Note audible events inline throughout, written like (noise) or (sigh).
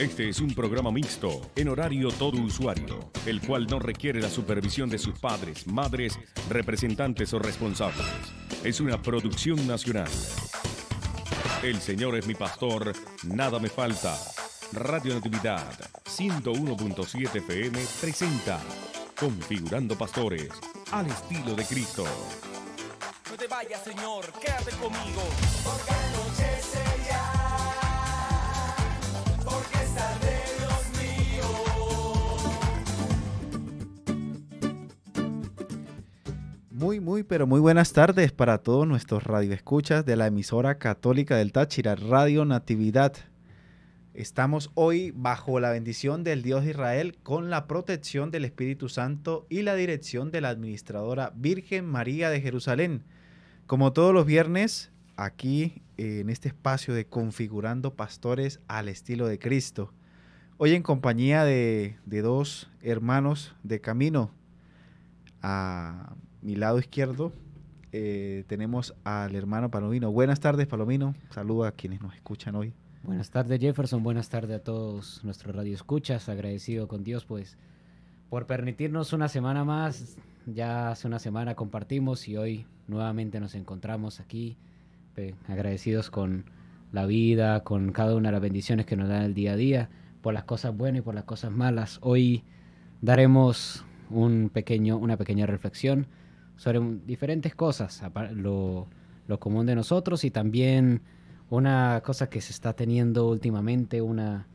Este es un programa mixto, en horario todo usuario, el cual no requiere la supervisión de sus padres, madres, representantes o responsables. Es una producción nacional. El Señor es mi pastor, nada me falta. Radio Natividad 101.7 PM presenta Configurando Pastores al estilo de Cristo. No te vayas, Señor, quédate conmigo. Muy, muy, pero muy buenas tardes para todos nuestros radioescuchas de la emisora católica del Táchira, Radio Natividad. Estamos hoy bajo la bendición del Dios de Israel con la protección del Espíritu Santo y la dirección de la administradora Virgen María de Jerusalén. Como todos los viernes, aquí eh, en este espacio de Configurando Pastores al estilo de Cristo. Hoy en compañía de, de dos hermanos de camino a mi lado izquierdo eh, tenemos al hermano Palomino. Buenas tardes, Palomino. Saluda a quienes nos escuchan hoy. Buenas tardes, Jefferson. Buenas tardes a todos nuestros radioescuchas. Agradecido con Dios, pues, por permitirnos una semana más. Ya hace una semana compartimos y hoy nuevamente nos encontramos aquí, agradecidos con la vida, con cada una de las bendiciones que nos dan el día a día, por las cosas buenas y por las cosas malas. Hoy daremos un pequeño, una pequeña reflexión sobre diferentes cosas, lo, lo común de nosotros y también una cosa que se está teniendo últimamente, una,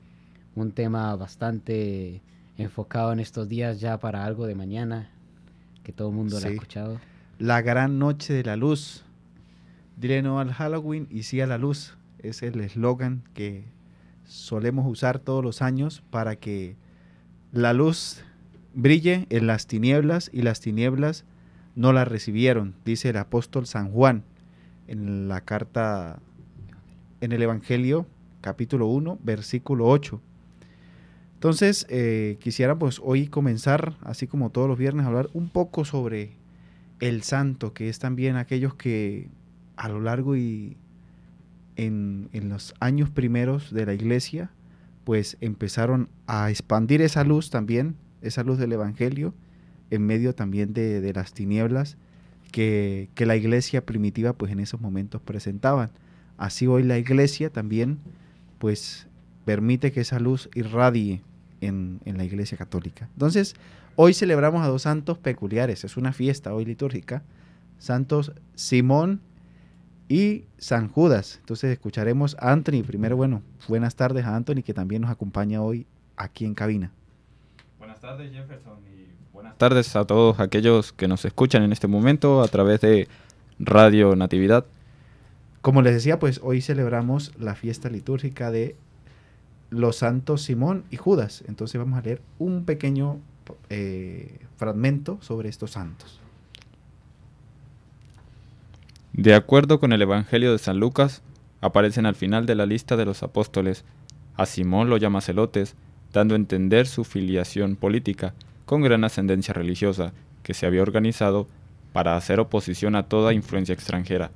un tema bastante enfocado en estos días ya para algo de mañana, que todo el mundo lo ha escuchado. La gran noche de la luz. Dile no al Halloween y sí a la luz. Es el eslogan que solemos usar todos los años para que la luz brille en las tinieblas y las tinieblas no la recibieron, dice el apóstol San Juan en la carta, en el Evangelio capítulo 1, versículo 8. Entonces, eh, quisiera pues hoy comenzar, así como todos los viernes, a hablar un poco sobre el santo, que es también aquellos que a lo largo y en los años primeros de la iglesia, pues empezaron a expandir esa luz también, esa luz del Evangelio, en medio también de, las tinieblas que, la iglesia primitiva pues en esos momentos presentaban. Así hoy la iglesia también pues permite que esa luz irradie en, en la iglesia católica. Entonces, hoy celebramos a dos santos peculiares, es una fiesta hoy litúrgica, santos Simón y San Judas. Entonces escucharemos a Anthony. Primero, bueno, buenas tardes a Anthony que también nos acompaña hoy aquí en cabina. Buenas tardes Jefferson Buenas tardes a todos aquellos que nos escuchan en este momento a través de Radio Natividad. Como les decía, pues hoy celebramos la fiesta litúrgica de los santos Simón y Judas. Entonces vamos a leer un pequeño eh, fragmento sobre estos santos. De acuerdo con el Evangelio de San Lucas, aparecen al final de la lista de los apóstoles. A Simón lo llama Celotes, dando a entender su filiación política con gran ascendencia religiosa, que se había organizado para hacer oposición a toda influencia extranjera.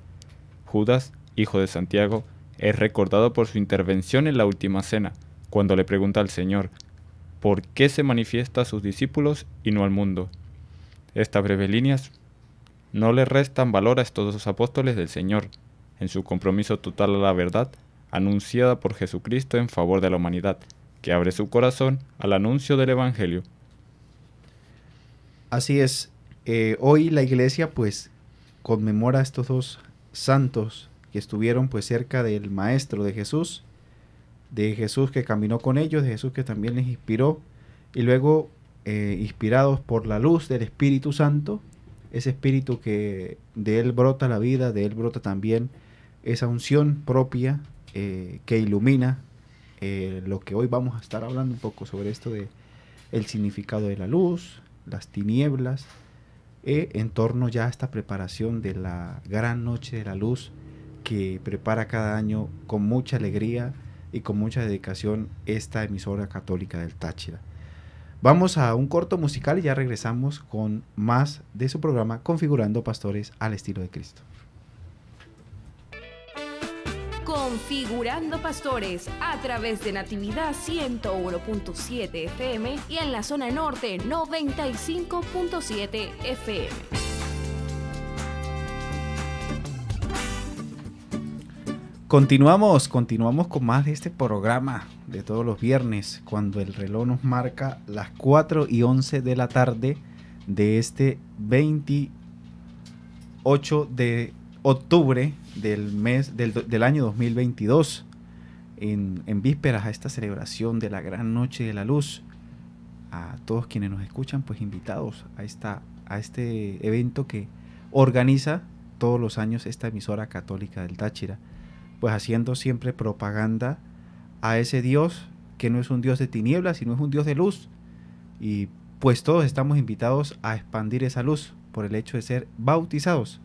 Judas, hijo de Santiago, es recordado por su intervención en la Última Cena, cuando le pregunta al Señor, ¿por qué se manifiesta a sus discípulos y no al mundo? Estas breves líneas no le restan valor a estos dos apóstoles del Señor, en su compromiso total a la verdad anunciada por Jesucristo en favor de la humanidad, que abre su corazón al anuncio del Evangelio. Así es, eh, hoy la iglesia pues conmemora a estos dos santos que estuvieron pues cerca del Maestro de Jesús, de Jesús que caminó con ellos, de Jesús que también les inspiró, y luego eh, inspirados por la luz del Espíritu Santo, ese espíritu que de él brota la vida, de él brota también esa unción propia eh, que ilumina lo que hoy vamos a estar hablando un poco sobre esto de el significado de la luz, las tinieblas, eh, en torno ya a esta preparación de la gran noche de la luz que prepara cada año con mucha alegría y con mucha dedicación esta emisora católica del Táchira. Vamos a un corto musical y ya regresamos con más de su programa Configurando Pastores al estilo de Cristo. Configurando Pastores a través de Natividad 101.7 FM y en la zona norte 95.7 FM. Continuamos, continuamos con más de este programa de todos los viernes, cuando el reloj nos marca las 4 y 11 de la tarde de este 28 de octubre del, mes, del, del año 2022, en, en vísperas a esta celebración de la Gran Noche de la Luz. A todos quienes nos escuchan, pues invitados a, esta, a este evento que organiza todos los años esta emisora católica del Táchira, pues haciendo siempre propaganda a ese Dios que no es un Dios de tinieblas, sino es un Dios de luz. Y pues todos estamos invitados a expandir esa luz por el hecho de ser bautizados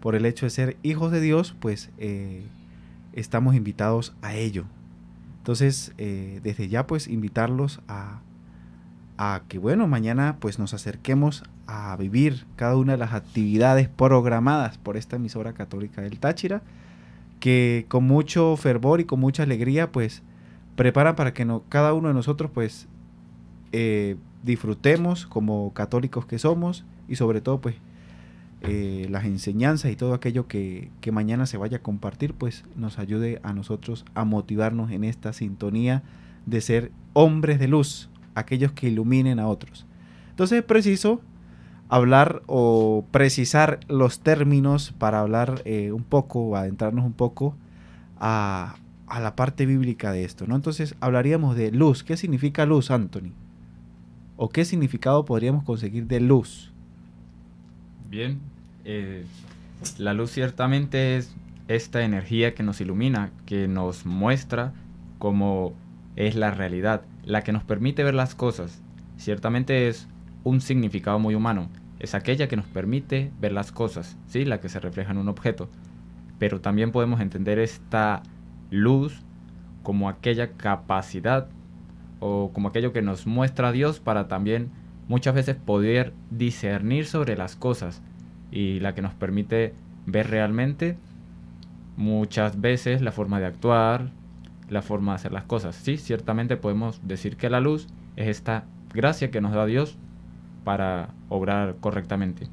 por el hecho de ser hijos de Dios, pues eh, estamos invitados a ello. Entonces, eh, desde ya, pues invitarlos a, a que, bueno, mañana pues nos acerquemos a vivir cada una de las actividades programadas por esta emisora católica del Táchira, que con mucho fervor y con mucha alegría, pues preparan para que no, cada uno de nosotros, pues, eh, disfrutemos como católicos que somos y sobre todo, pues, eh, las enseñanzas y todo aquello que, mañana se vaya a compartir, pues nos ayude a nosotros a motivarnos en esta sintonía de ser hombres de luz, aquellos que iluminen a otros. Entonces es preciso hablar o precisar los términos para hablar eh, un poco, adentrarnos un poco a, a la parte bíblica de esto, ¿no? Entonces hablaríamos de luz. ¿Qué significa luz, Anthony? ¿O qué significado podríamos conseguir de luz? Bien, eh, la luz ciertamente es esta energía que nos ilumina, que nos muestra cómo es la realidad, la que nos permite ver las cosas. Ciertamente es un significado muy humano, es aquella que nos permite ver las cosas, ¿sí? la que se refleja en un objeto. Pero también podemos entender esta luz como aquella capacidad o como aquello que nos muestra Dios para también muchas veces poder discernir sobre las cosas y la que nos permite ver realmente muchas veces la forma de actuar, la forma de hacer las cosas. Sí, ciertamente podemos decir que la luz es esta gracia que nos da Dios para obrar correctamente.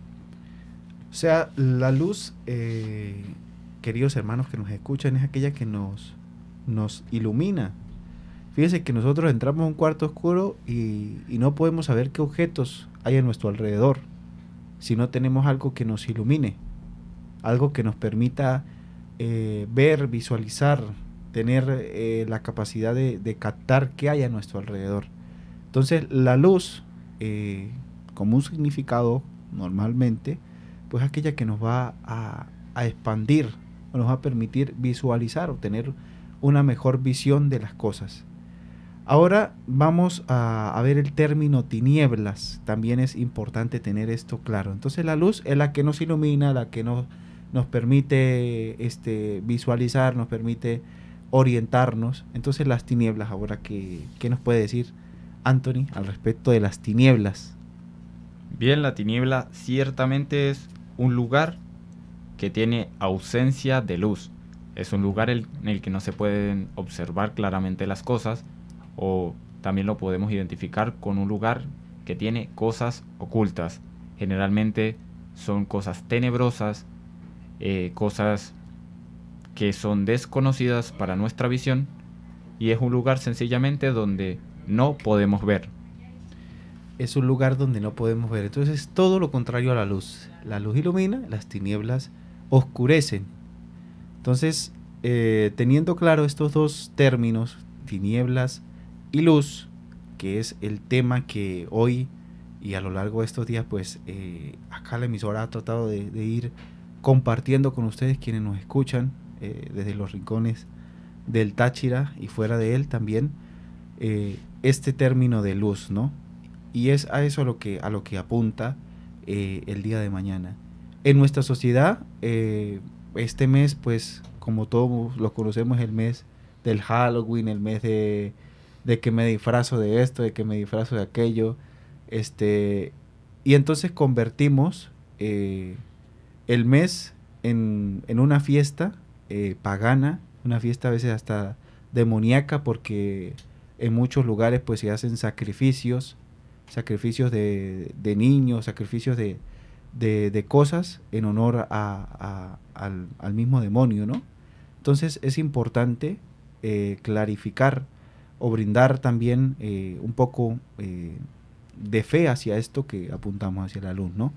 O sea, la luz, eh, queridos hermanos que nos escuchan, es aquella que nos, nos ilumina, Fíjese que nosotros entramos a un cuarto oscuro y, no podemos saber qué objetos hay a nuestro alrededor si no tenemos algo que nos ilumine, algo que nos permita eh, ver, visualizar, tener eh, la capacidad de, captar qué hay a nuestro alrededor. Entonces la luz, eh, como un significado normalmente, pues aquella que nos va a, a expandir, nos va a permitir visualizar, o tener una mejor visión de las cosas. Ahora vamos a, ver el término tinieblas. También es importante tener esto claro. Entonces la luz es la que nos ilumina, la que nos, nos permite este, visualizar, nos permite orientarnos. Entonces las tinieblas, ahora ¿qué, ¿qué, nos puede decir Anthony al respecto de las tinieblas? Bien, la tiniebla ciertamente es un lugar que tiene ausencia de luz. Es un lugar en el que no se pueden observar claramente las cosas o también lo podemos identificar con un lugar que tiene cosas ocultas. Generalmente son cosas tenebrosas, eh, cosas que son desconocidas para nuestra visión y es un lugar sencillamente donde no podemos ver. Es un lugar donde no podemos ver. Entonces es todo lo contrario a la luz. La luz ilumina, las tinieblas oscurecen. Entonces, eh, teniendo claro estos dos términos, tinieblas y luz, que es el tema que hoy y a lo largo de estos días, pues eh, acá la emisora ha tratado de, ir compartiendo con ustedes quienes nos escuchan eh, desde los rincones del Táchira y fuera de él también eh, este término de luz, ¿no? Y es a eso a lo que, a lo que apunta el día de mañana. En nuestra sociedad, este mes, pues como todos lo conocemos, el mes del Halloween, el mes de de que me disfrazo de esto, de que me disfrazo de aquello. Este, y entonces convertimos eh, el mes en, una fiesta eh, pagana, una fiesta a veces hasta demoníaca, porque en muchos lugares pues se hacen sacrificios, sacrificios de, de niños, sacrificios de, de, cosas en honor a, al, mismo demonio, ¿no? Entonces es importante eh, clarificar o brindar también eh, un poco eh, de fe hacia esto que apuntamos hacia la luz, ¿no?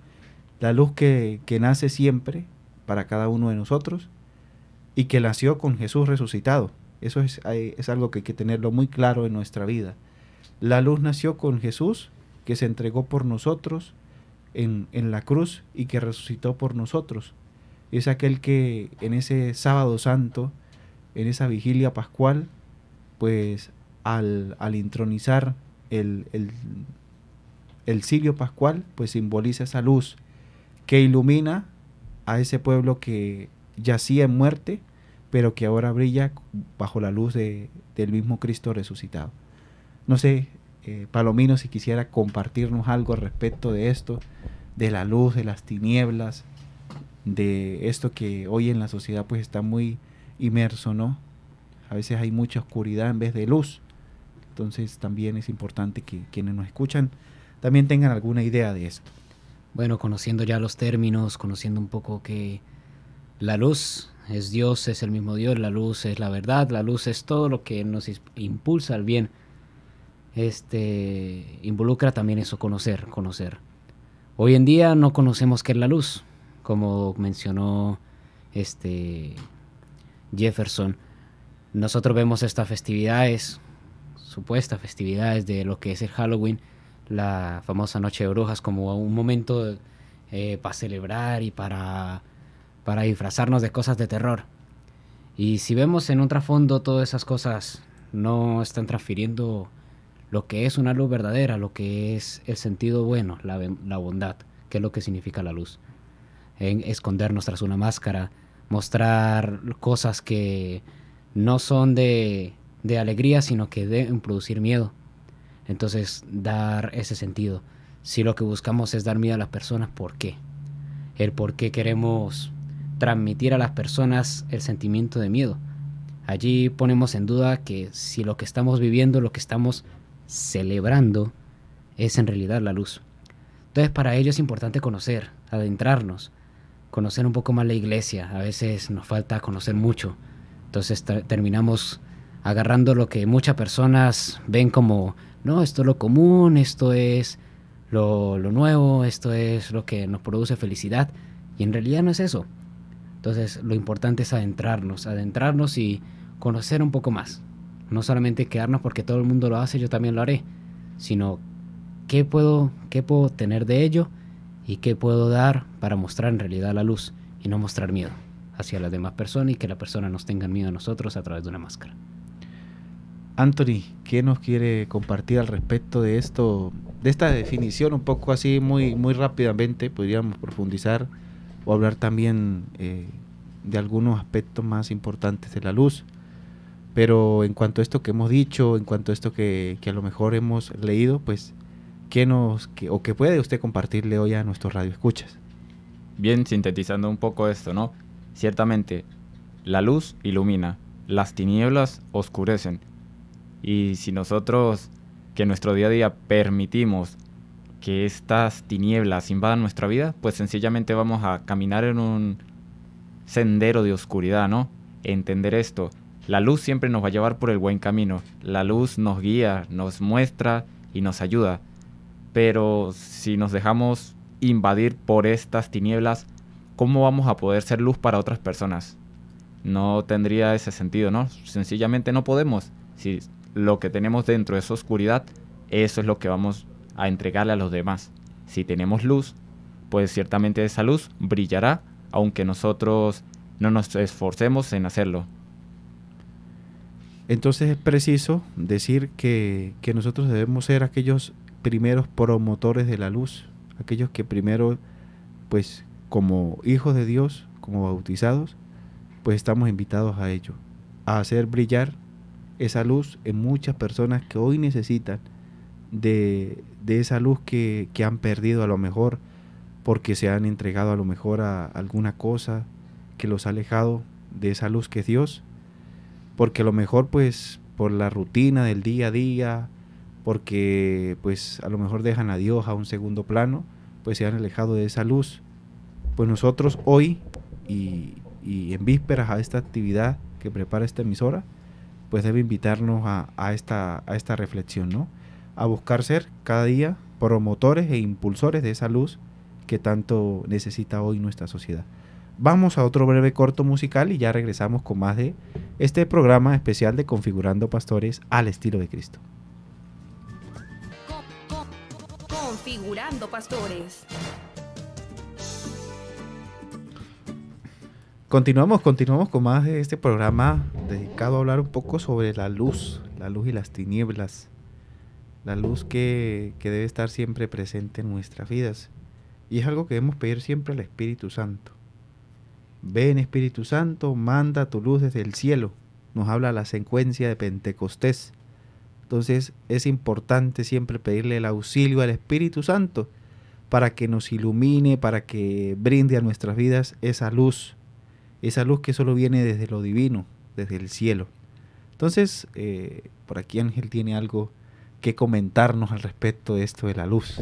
La luz que, nace siempre para cada uno de nosotros y que nació con Jesús resucitado. Eso eh, es, algo que hay que tenerlo muy claro en nuestra vida. La luz nació con Jesús, que se entregó por nosotros en, en, la cruz y que resucitó por nosotros. Es aquel que en ese sábado santo, en esa vigilia pascual, pues al, al intronizar el, el, Pascual, pues simboliza esa luz que ilumina a ese pueblo que yacía en muerte, pero que ahora brilla bajo la luz de, del mismo Cristo resucitado. No sé, eh, Palomino, si quisiera compartirnos algo respecto de esto, de la luz, de las tinieblas, de esto que hoy en la sociedad pues está muy inmerso, ¿no? A veces hay mucha oscuridad en vez de luz. Entonces también es importante que quienes nos escuchan también tengan alguna idea de esto. Bueno, conociendo ya los términos, conociendo un poco que la luz es Dios, es el mismo Dios, la luz es la verdad, la luz es todo lo que nos impulsa al bien. Este involucra también eso, conocer, conocer. Hoy en día no conocemos qué es la luz, como mencionó este Jefferson. Nosotros vemos estas festividades supuestas festividades de lo que es el Halloween, la famosa Noche de Brujas, como un momento eh, para celebrar y para, para disfrazarnos de cosas de terror. Y si vemos en un trasfondo todas esas cosas no están transfiriendo lo que es una luz verdadera, lo que es el sentido bueno, la, la bondad, que es lo que significa la luz. En escondernos tras una máscara, mostrar cosas que no son de, de alegría, sino que deben producir miedo. Entonces, dar ese sentido. Si lo que buscamos es dar miedo a las personas, ¿por qué? El por qué queremos transmitir a las personas el sentimiento de miedo. Allí ponemos en duda que si lo que estamos viviendo, lo que estamos celebrando, es en realidad la luz. Entonces para ello es importante conocer, adentrarnos, conocer un poco más la iglesia. A veces nos falta conocer mucho. Entonces terminamos agarrando lo que muchas personas ven como, no, esto es lo común, esto es lo, nuevo, esto es lo que nos produce felicidad, y en realidad no es eso. Entonces lo importante es adentrarnos, adentrarnos y conocer un poco más. No solamente quedarnos porque todo el mundo lo hace, yo también lo haré, sino qué puedo, qué puedo tener de ello y qué puedo dar para mostrar en realidad la luz y no mostrar miedo hacia las demás personas y que la persona nos tenga miedo a nosotros a través de una máscara. Anthony, ¿qué nos quiere compartir al respecto de esto, de esta definición un poco así muy, muy rápidamente? Podríamos profundizar o hablar también eh, de algunos aspectos más importantes de la luz. Pero en cuanto a esto que hemos dicho, en cuanto a esto que, a lo mejor hemos leído, pues, ¿qué nos, o qué puede usted compartirle hoy a nuestros radioescuchas? Bien, sintetizando un poco esto, ¿no? Ciertamente, la luz ilumina, las tinieblas oscurecen, y si nosotros, que en nuestro día a día permitimos que estas tinieblas invadan nuestra vida, pues sencillamente vamos a caminar en un sendero de oscuridad, ¿no? Entender esto. La luz siempre nos va a llevar por el buen camino. La luz nos guía, nos muestra y nos ayuda. Pero si nos dejamos invadir por estas tinieblas, ¿cómo vamos a poder ser luz para otras personas? No tendría ese sentido, ¿no? Sencillamente no podemos. Si lo que tenemos dentro de esa oscuridad, eso es lo que vamos a entregarle a los demás. Si tenemos luz, pues ciertamente esa luz brillará, aunque nosotros no nos esforcemos en hacerlo. Entonces es preciso decir que, que nosotros debemos ser aquellos primeros promotores de la luz, aquellos que primero, pues como hijos de Dios, como bautizados, pues estamos invitados a ello, a hacer brillar esa luz en muchas personas que hoy necesitan de, esa luz que, han perdido a lo mejor porque se han entregado a lo mejor a alguna cosa que los ha alejado de esa luz que es Dios, porque a lo mejor pues por la rutina del día a día, porque pues a lo mejor dejan a Dios a un segundo plano, pues se han alejado de esa luz. Pues nosotros hoy y en vísperas a esta actividad que prepara esta emisora, pues debe invitarnos a, esta, a esta reflexión, ¿no? A buscar ser cada día promotores e impulsores de esa luz que tanto necesita hoy nuestra sociedad. Vamos a otro breve corto musical y ya regresamos con más de este programa especial de Configurando Pastores al estilo de Cristo. Configurando Pastores. Continuamos, continuamos con más de este programa dedicado a hablar un poco sobre la luz, la luz y las tinieblas, la luz que, debe estar siempre presente en nuestras vidas. Y es algo que debemos pedir siempre al Espíritu Santo. Ven Espíritu Santo, manda tu luz desde el cielo, nos habla la secuencia de Pentecostés. Entonces es importante siempre pedirle el auxilio al Espíritu Santo para que nos ilumine, para que brinde a nuestras vidas esa luz esa luz que solo viene desde lo divino, desde el cielo. Entonces, eh, por aquí Ángel tiene algo que comentarnos al respecto de esto de la luz.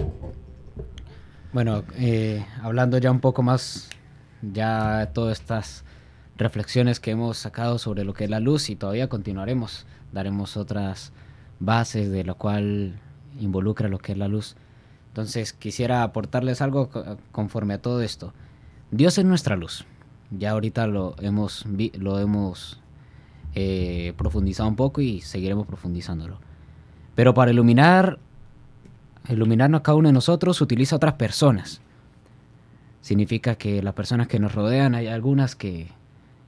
Bueno, eh, hablando ya un poco más, ya todas estas reflexiones que hemos sacado sobre lo que es la luz y todavía continuaremos, daremos otras bases de lo cual involucra lo que es la luz. Entonces quisiera aportarles algo conforme a todo esto. Dios es nuestra luz ya ahorita lo hemos, lo hemos eh, profundizado un poco y seguiremos profundizándolo. Pero para iluminar, iluminarnos cada uno de nosotros, utiliza otras personas. Significa que las personas que nos rodean, hay algunas que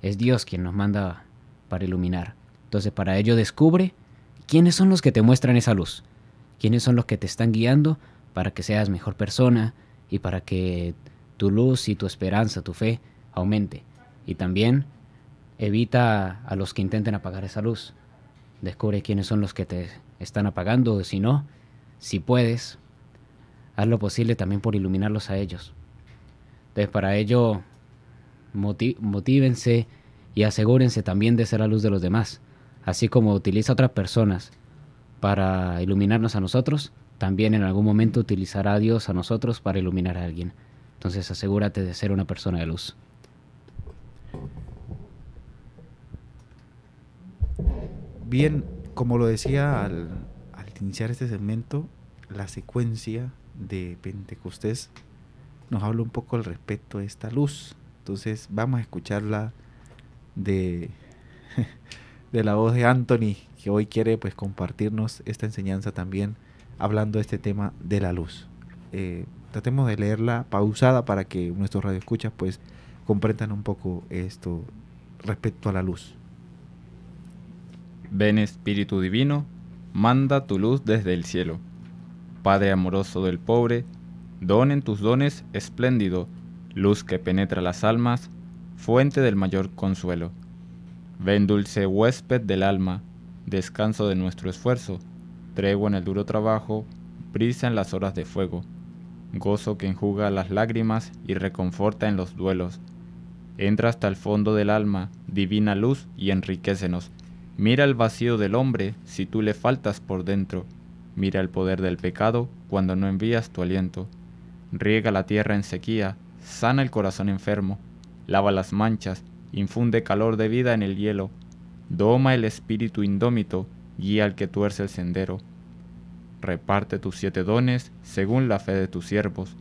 es Dios quien nos manda para iluminar. Entonces para ello descubre quiénes son los que te muestran esa luz, quiénes son los que te están guiando para que seas mejor persona y para que tu luz y tu esperanza, tu fe, aumente. Y también evita a los que intenten apagar esa luz. Descubre quiénes son los que te están apagando, si no, si puedes, haz lo posible también por iluminarlos a ellos. Entonces, para ello, motívense y asegúrense también de ser la luz de los demás. Así como utiliza otras personas para iluminarnos a nosotros, también en algún momento utilizará a Dios a nosotros para iluminar a alguien. Entonces asegúrate de ser una persona de luz. Bien, como lo decía al, iniciar este segmento, la secuencia de Pentecostés nos habla un poco al respecto de esta luz. Entonces vamos a escucharla de, (laughs) de la voz de Anthony, que hoy quiere pues compartirnos esta enseñanza también, hablando de este tema de la luz. Eh, tratemos de leerla pausada para que nuestros radioescuchas pues comprendan un poco esto respecto a la luz. Ven Espíritu Divino, manda tu luz desde el cielo. Padre amoroso del pobre, don en tus dones espléndido, luz que penetra las almas, fuente del mayor consuelo. Ven dulce huésped del alma, descanso de nuestro esfuerzo, tregua en el duro trabajo, brisa en las horas de fuego, gozo que enjuga las lágrimas y reconforta en los duelos. Entra hasta el fondo del alma, divina luz, y enriquecenos Mira el vacío del hombre si tú le faltas por dentro. Mira el poder del pecado cuando no envías tu aliento. Riega la tierra en sequía, sana el corazón enfermo, lava las manchas, infunde calor de vida en el hielo, doma el espíritu indómito, guía al que tuerce el sendero. Reparte tus siete dones según la fe de tus siervos.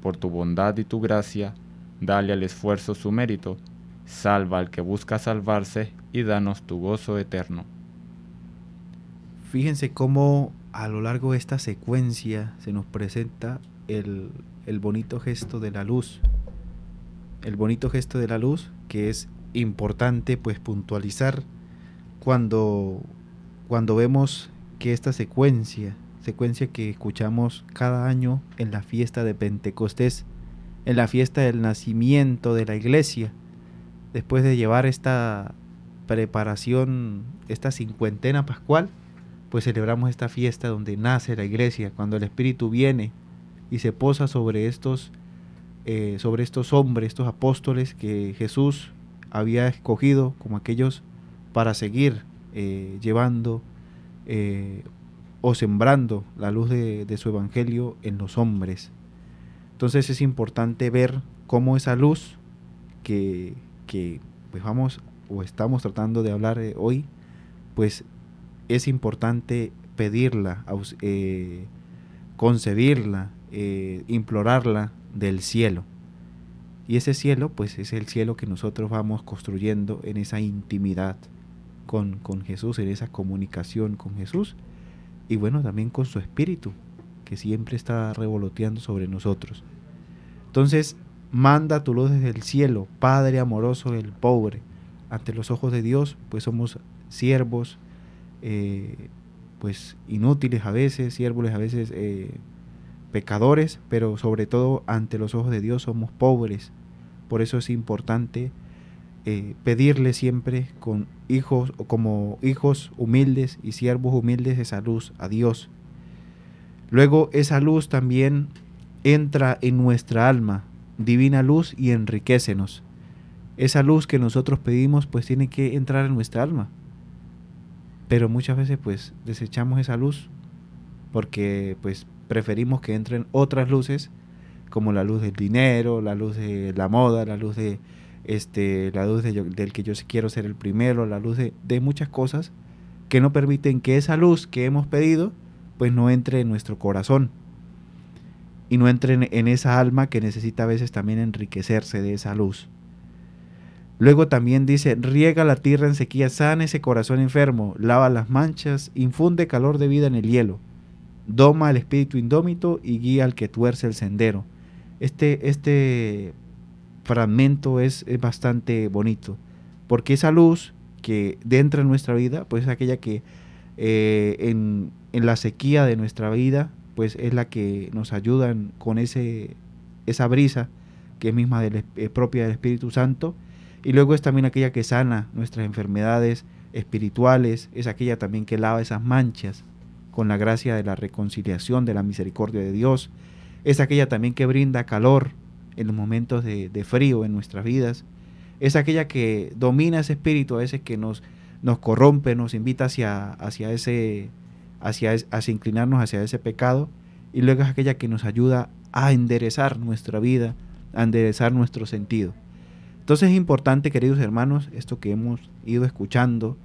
Por tu bondad y tu gracia, dale al esfuerzo su mérito Salva al que busca salvarse y danos tu gozo eterno. Fíjense cómo a lo largo de esta secuencia se nos presenta el, el bonito gesto de la luz. El bonito gesto de la luz que es importante pues puntualizar cuando, cuando vemos que esta secuencia, secuencia que escuchamos cada año en la fiesta de Pentecostés, en la fiesta del nacimiento de la iglesia, después de llevar esta preparación, esta cincuentena pascual, pues celebramos esta fiesta donde nace la iglesia, cuando el Espíritu viene y se posa sobre estos, eh, sobre estos hombres, estos apóstoles que Jesús había escogido como aquellos para seguir eh, llevando eh, o sembrando la luz de su evangelio en los hombres. Entonces es importante ver cómo esa luz que que pues vamos o estamos tratando de hablar eh, hoy, pues es importante pedirla, eh, concebirla, eh, implorarla del cielo. Y ese cielo, pues es el cielo que nosotros vamos construyendo en esa intimidad con, con Jesús, en esa comunicación con Jesús y bueno, también con su espíritu, que siempre está revoloteando sobre nosotros. Entonces, Manda tu luz desde el cielo, Padre amoroso del pobre. Ante los ojos de Dios, pues somos siervos, eh, pues inútiles a veces, siervos a veces eh, pecadores, pero sobre todo ante los ojos de Dios somos pobres. Por eso es importante eh, pedirle siempre con hijos, como hijos humildes y siervos humildes esa luz a Dios. Luego esa luz también entra en nuestra alma, divina luz y enriquecenos. Esa luz que nosotros pedimos pues tiene que entrar en nuestra alma. Pero muchas veces pues desechamos esa luz porque pues preferimos que entren otras luces como la luz del dinero, la luz de la moda, la luz de este, la luz del que yo quiero ser el primero, la luz de muchas cosas que no permiten que esa luz que hemos pedido pues no entre en nuestro corazón y no entren en esa alma que necesita a veces también enriquecerse de esa luz. Luego también dice, riega la tierra en sequía, sana ese corazón enfermo, lava las manchas, infunde calor de vida en el hielo, doma el espíritu indómito y guía al que tuerce el sendero. Este, este fragmento es, bastante bonito, porque esa luz que entra en nuestra vida, pues es aquella que eh, en, en la sequía de nuestra vida pues es la que nos ayudan con ese, esa brisa que es misma del, propia del Espíritu Santo. Y luego es también aquella que sana nuestras enfermedades espirituales, es aquella también que lava esas manchas con la gracia de la reconciliación, de la misericordia de Dios. Es aquella también que brinda calor en los momentos de, frío en nuestras vidas. Es aquella que domina ese espíritu a veces que nos, nos corrompe, nos invita hacia, hacia ese hacia, inclinarnos hacia ese pecado y luego es aquella que nos ayuda a enderezar nuestra vida, a enderezar nuestro sentido. Entonces es importante, queridos hermanos, esto que hemos ido escuchando,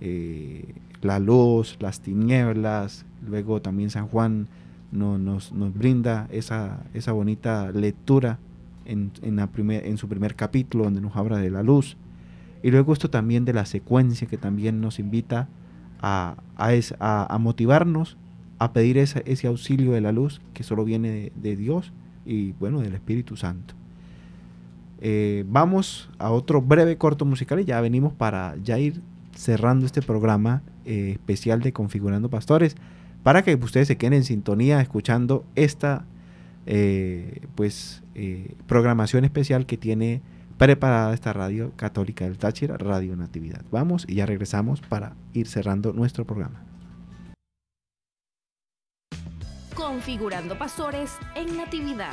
eh, la luz, las tinieblas, luego también San Juan no, nos, nos, brinda esa, esa bonita lectura en, la en su primer capítulo donde nos habla de la luz. Y luego esto también de la secuencia que también nos invita a, a, motivarnos a pedir ese, auxilio de la luz que solo viene de, Dios y bueno, del Espíritu Santo. Eh, vamos a otro breve corto musical y ya venimos para ya ir cerrando este programa eh, especial de Configurando Pastores para que ustedes se queden en sintonía escuchando esta eh, pues programación especial que tiene preparada esta radio católica del Táchira, Radio Natividad. Vamos y ya regresamos para ir cerrando nuestro programa. Configurando Pastores en Natividad.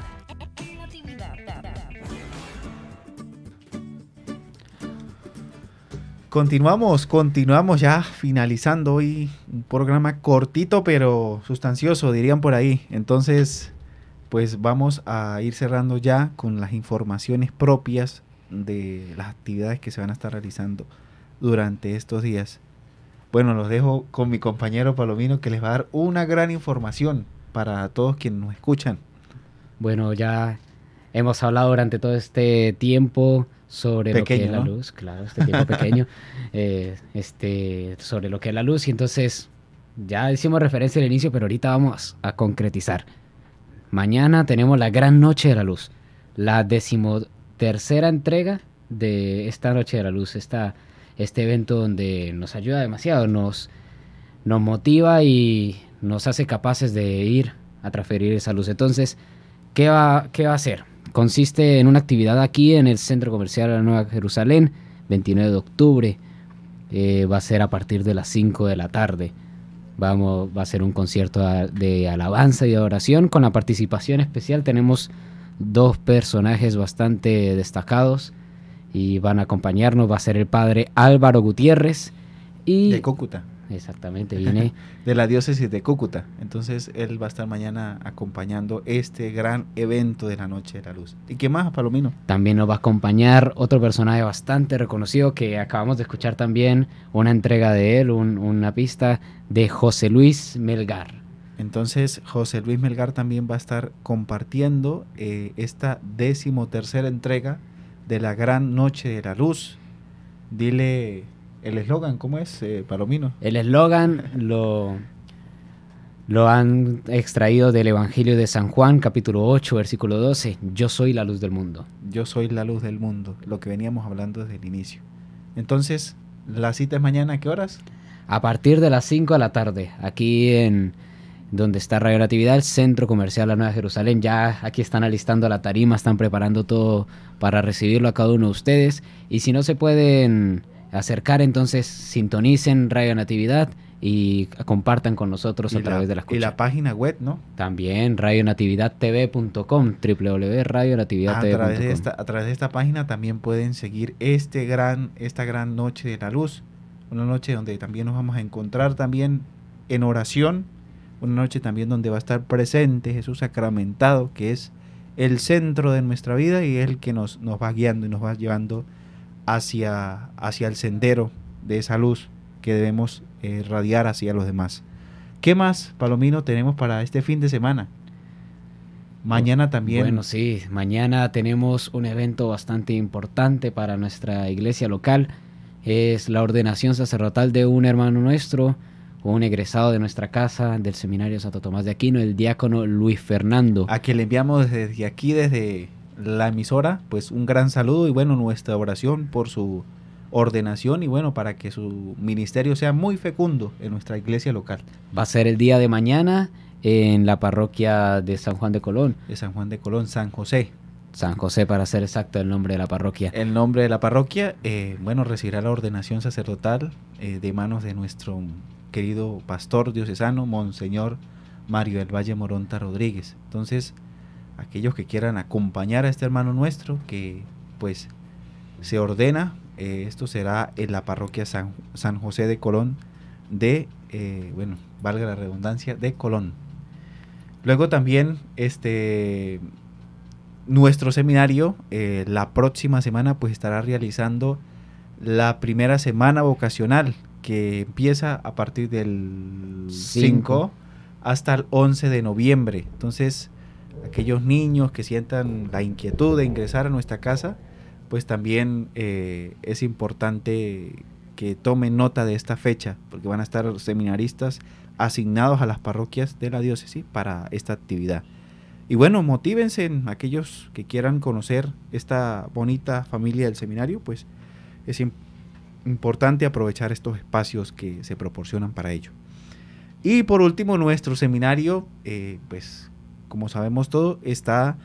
Continuamos, continuamos ya finalizando hoy un programa cortito pero sustancioso, dirían por ahí. Entonces, pues vamos a ir cerrando ya con las informaciones propias de las actividades que se van a estar realizando durante estos días. Bueno, los dejo con mi compañero Palomino que les va a dar una gran información para todos quienes nos escuchan. Bueno, ya hemos hablado durante todo este tiempo sobre lo que es la luz, claro, este tiempo pequeño, (laughs) eh, este, sobre lo que es la luz. Y entonces, ya hicimos referencia al inicio, pero ahorita vamos a concretizar. Mañana tenemos la gran noche de la luz, la décimo tercera entrega de esta Noche de la Luz, esta, este evento donde nos ayuda demasiado, nos, nos motiva y nos hace capaces de ir a transferir esa luz. Entonces, ¿qué va, qué va a hacer? Consiste en una actividad aquí en el Centro Comercial de la Nueva Jerusalén, 29 de octubre. Eh, va a ser a partir de las 5 de la tarde. Vamos, va a ser un concierto de alabanza y adoración oración con la participación especial. Tenemos dos personajes bastante destacados y van a acompañarnos. Va a ser el padre Álvaro Gutiérrez y... De Cúcuta. Exactamente, viene... (laughs) de la diócesis de Cúcuta. Entonces él va a estar mañana acompañando este gran evento de la Noche de la Luz. ¿Y qué más, Palomino? También nos va a acompañar otro personaje bastante reconocido que acabamos de escuchar también una entrega de él, una pista de José Luis Melgar. Entonces José Luis Melgar también va a estar compartiendo eh, esta decimotercera entrega de la Gran Noche de la Luz. Dile el eslogan, ¿cómo es, eh, Palomino? El eslogan lo, lo han extraído del Evangelio de San Juan, capítulo 8, versículo 12. Yo soy la luz del mundo. Yo soy la luz del mundo, lo que veníamos hablando desde el inicio. Entonces, la cita es mañana, ¿a qué horas? A partir de las 5 de la tarde, aquí en donde está Radio Natividad, el Centro Comercial La Nueva Jerusalén. Ya aquí están alistando la tarima, están preparando todo para recibirlo a cada uno de ustedes. Y si no se pueden acercar, entonces sintonicen Radio Natividad y compartan con nosotros a través de las Y la página web, ¿no? También radio www.radionatividadtv.com. A Natividad a través de esta página también pueden seguir este gran esta gran noche de la luz, una noche donde también nos vamos a encontrar también en oración una noche también donde va a estar presente Jesús sacramentado, que es el centro de nuestra vida y es el que nos, nos va guiando y nos va llevando hacia, hacia el sendero de esa luz que debemos irradiar eh, radiar hacia los demás. ¿Qué más, Palomino, tenemos para este fin de semana? Mañana también. Bueno, sí, mañana tenemos un evento bastante importante para nuestra iglesia local. Es la ordenación sacerdotal de un hermano nuestro, un egresado de nuestra casa, del Seminario Santo Tomás de Aquino, el diácono Luis Fernando. A quien le enviamos desde aquí, desde la emisora, pues un gran saludo y bueno, nuestra oración por su ordenación y bueno, para que su ministerio sea muy fecundo en nuestra iglesia local. Va a ser el día de mañana en la parroquia de San Juan de Colón. De San Juan de Colón, San José. San José, para ser exacto el nombre de la parroquia. El nombre de la parroquia, eh, bueno, recibirá la ordenación sacerdotal eh, de manos de nuestro querido pastor diocesano, Monseñor Mario del Valle Moronta Rodríguez. Entonces, aquellos que quieran acompañar a este hermano nuestro, que pues se ordena, eh, esto será en la parroquia San, San José de Colón, de, eh, bueno, valga la redundancia, de Colón. Luego también, este, nuestro seminario, eh, la próxima semana, pues estará realizando la primera semana vocacional que empieza a partir del 5 hasta el 11 de noviembre. Entonces, aquellos niños que sientan la inquietud de ingresar a nuestra casa, pues también eh, es importante que tomen nota de esta fecha, porque van a estar seminaristas asignados a las parroquias de la diócesis para esta actividad. Y bueno, motívense en aquellos que quieran conocer esta bonita familia del seminario, pues es importante importante aprovechar estos espacios que se proporcionan para ello. Y por último, nuestro seminario, eh, pues como sabemos todo, está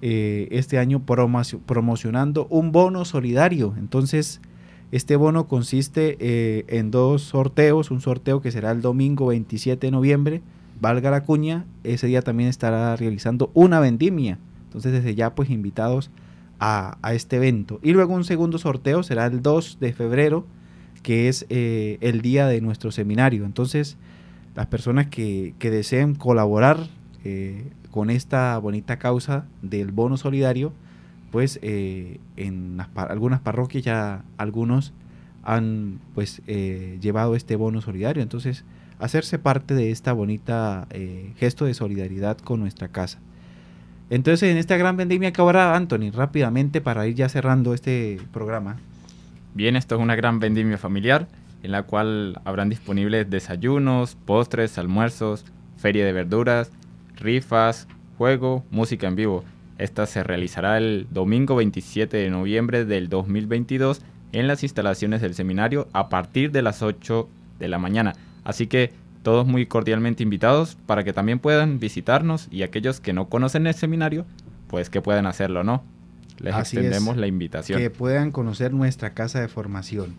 eh, este año promocionando un bono solidario. Entonces, este bono consiste eh, en dos sorteos, un sorteo que será el domingo 27 de noviembre, valga la cuña, ese día también estará realizando una vendimia. Entonces, desde ya, pues invitados a, este evento. Y luego un segundo sorteo será el 2 de febrero, que es eh, el día de nuestro seminario. Entonces, las personas que, deseen colaborar eh, con esta bonita causa del bono solidario, pues eh, en algunas parroquias ya algunos han pues llevado este bono solidario. Entonces, hacerse parte de esta bonita gesto de solidaridad con nuestra casa. Entonces, en esta gran vendimia que habrá, Anthony, rápidamente para ir ya cerrando este programa. Bien, esto es una gran vendimia familiar en la cual habrán disponibles desayunos, postres, almuerzos, feria de verduras, rifas, juego, música en vivo. Esta se realizará el domingo 27 de noviembre del 2022 en las instalaciones del seminario a partir de las 8 de la mañana. Así que todos muy cordialmente invitados para que también puedan visitarnos y aquellos que no conocen el seminario, pues que pueden hacerlo, ¿no? Les extendemos la invitación. Que puedan conocer nuestra casa de formación.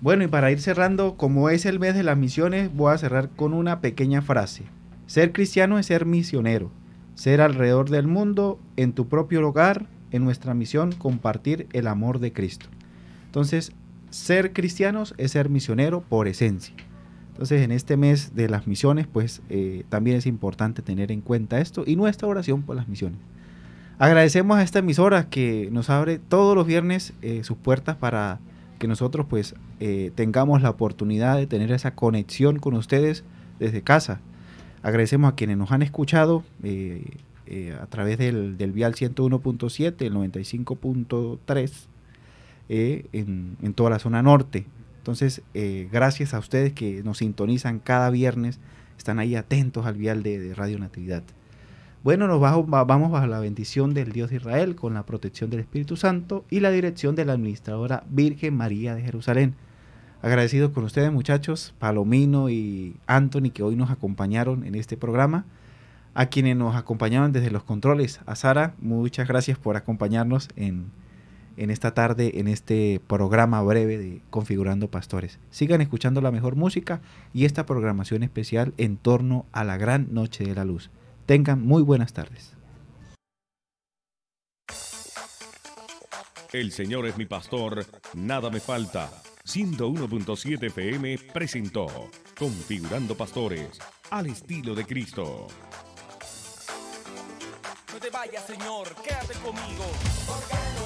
Bueno, y para ir cerrando, como es el mes de las misiones, voy a cerrar con una pequeña frase. Ser cristiano es ser misionero, ser alrededor del mundo, en tu propio hogar, en nuestra misión, compartir el amor de Cristo. Entonces, ser cristianos es ser misionero por esencia. Entonces, en este mes de las misiones, pues eh, también es importante tener en cuenta esto y nuestra oración por las misiones. Agradecemos a esta emisora que nos abre todos los viernes eh, sus puertas para que nosotros pues eh, tengamos la oportunidad de tener esa conexión con ustedes desde casa. Agradecemos a quienes nos han escuchado a través del, vial 101.7, el 95.3 en, en toda la zona norte. Entonces, eh, gracias a ustedes que nos sintonizan cada viernes, están ahí atentos al vial de, Radio Natividad. Bueno, nos vamos bajo la bendición del Dios de Israel con la protección del Espíritu Santo y la dirección de la administradora Virgen María de Jerusalén. Agradecidos con ustedes muchachos, Palomino y Anthony que hoy nos acompañaron en este programa. A quienes nos acompañaron desde los controles, a Sara, muchas gracias por acompañarnos en, en esta tarde, en este programa breve de Configurando Pastores. Sigan escuchando la mejor música y esta programación especial en torno a la gran noche de la luz. Tengan muy buenas tardes. El Señor es mi pastor, nada me falta. 101.7 p.m. presentó Configurando Pastores al estilo de Cristo. No te vayas, Señor, quédate conmigo.